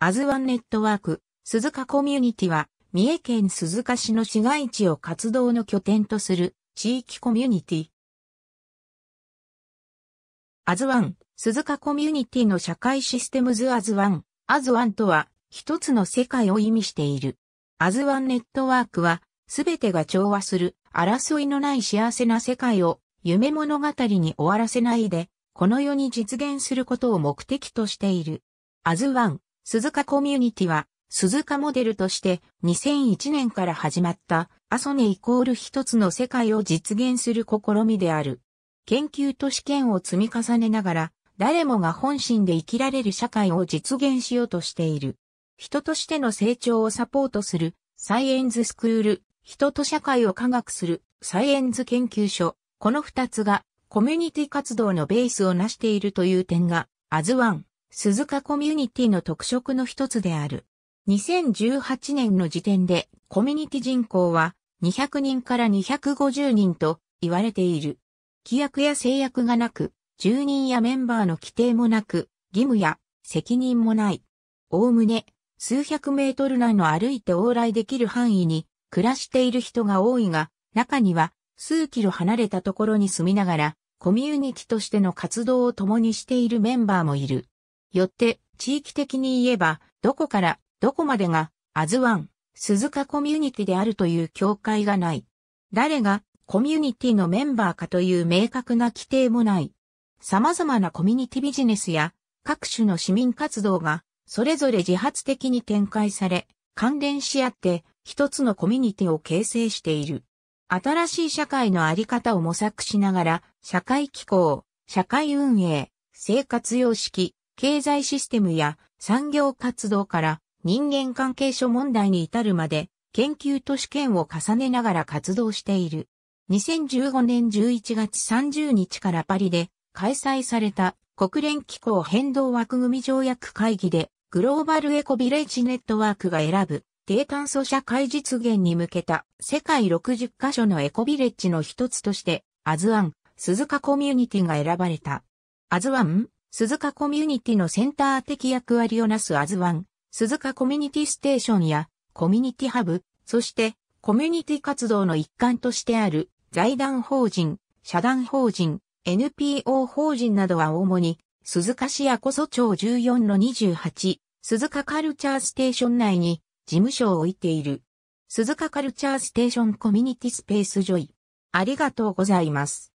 アズワンネットワーク、鈴鹿コミュニティは、三重県鈴鹿市の市街地を活動の拠点とする地域コミュニティ。アズワン、鈴鹿コミュニティの社会システムズアズワン、アズワンとは、一つの世界を意味している。アズワンネットワークは、すべてが調和する、争いのない幸せな世界を、夢物語に終わらせないで、この世に実現することを目的としている。アズワン、鈴鹿コミュニティは、鈴鹿モデルとして2001年から始まったアソネイコール一つの世界を実現する試みである。研究と試験を積み重ねながら、誰もが本心で生きられる社会を実現しようとしている。人としての成長をサポートするサイエンズスクール、人と社会を科学するサイエンズ研究所、この二つがコミュニティ活動のベースを成しているという点が、アズワン、鈴鹿コミュニティの特色の一つである。2018年の時点でコミュニティ人口は200人から250人と言われている。規約や制約がなく、住人やメンバーの規定もなく、義務や責任もない。おおむね、数百メートル内の歩いて往来できる範囲に暮らしている人が多いが、中には数キロ離れたところに住みながら、コミュニティとしての活動を共にしているメンバーもいる。よって、地域的に言えば、どこからどこまでが、アズワン、鈴鹿コミュニティであるという境界がない。誰がコミュニティのメンバーかという明確な規定もない。様々なコミュニティビジネスや各種の市民活動がそれぞれ自発的に展開され、関連し合って一つのコミュニティを形成している。新しい社会のあり方を模索しながら、社会機構、社会運営、生活様式、経済システムや産業活動から人間関係諸問題に至るまで研究と試験を重ねながら活動している。2015年11月30日からパリで開催された国連機構変動枠組条約会議でグローバルエコビレッジネットワークが選ぶ低炭素社会実現に向けた世界60カ所のエコビレッジの一つとしてアズワン鈴鹿コミュニティが選ばれた。アズワン鈴鹿コミュニティのセンター的役割をなすアズワン、鈴鹿コミュニティステーションやコミュニティハブ、そしてコミュニティ活動の一環としてある財団法人、社団法人、NPO 法人などは主に鈴鹿市やこそ町14の28、鈴鹿カルチャーステーション内に事務所を置いている。鈴鹿カルチャーステーションコミュニティスペースジョイ。ありがとうございます。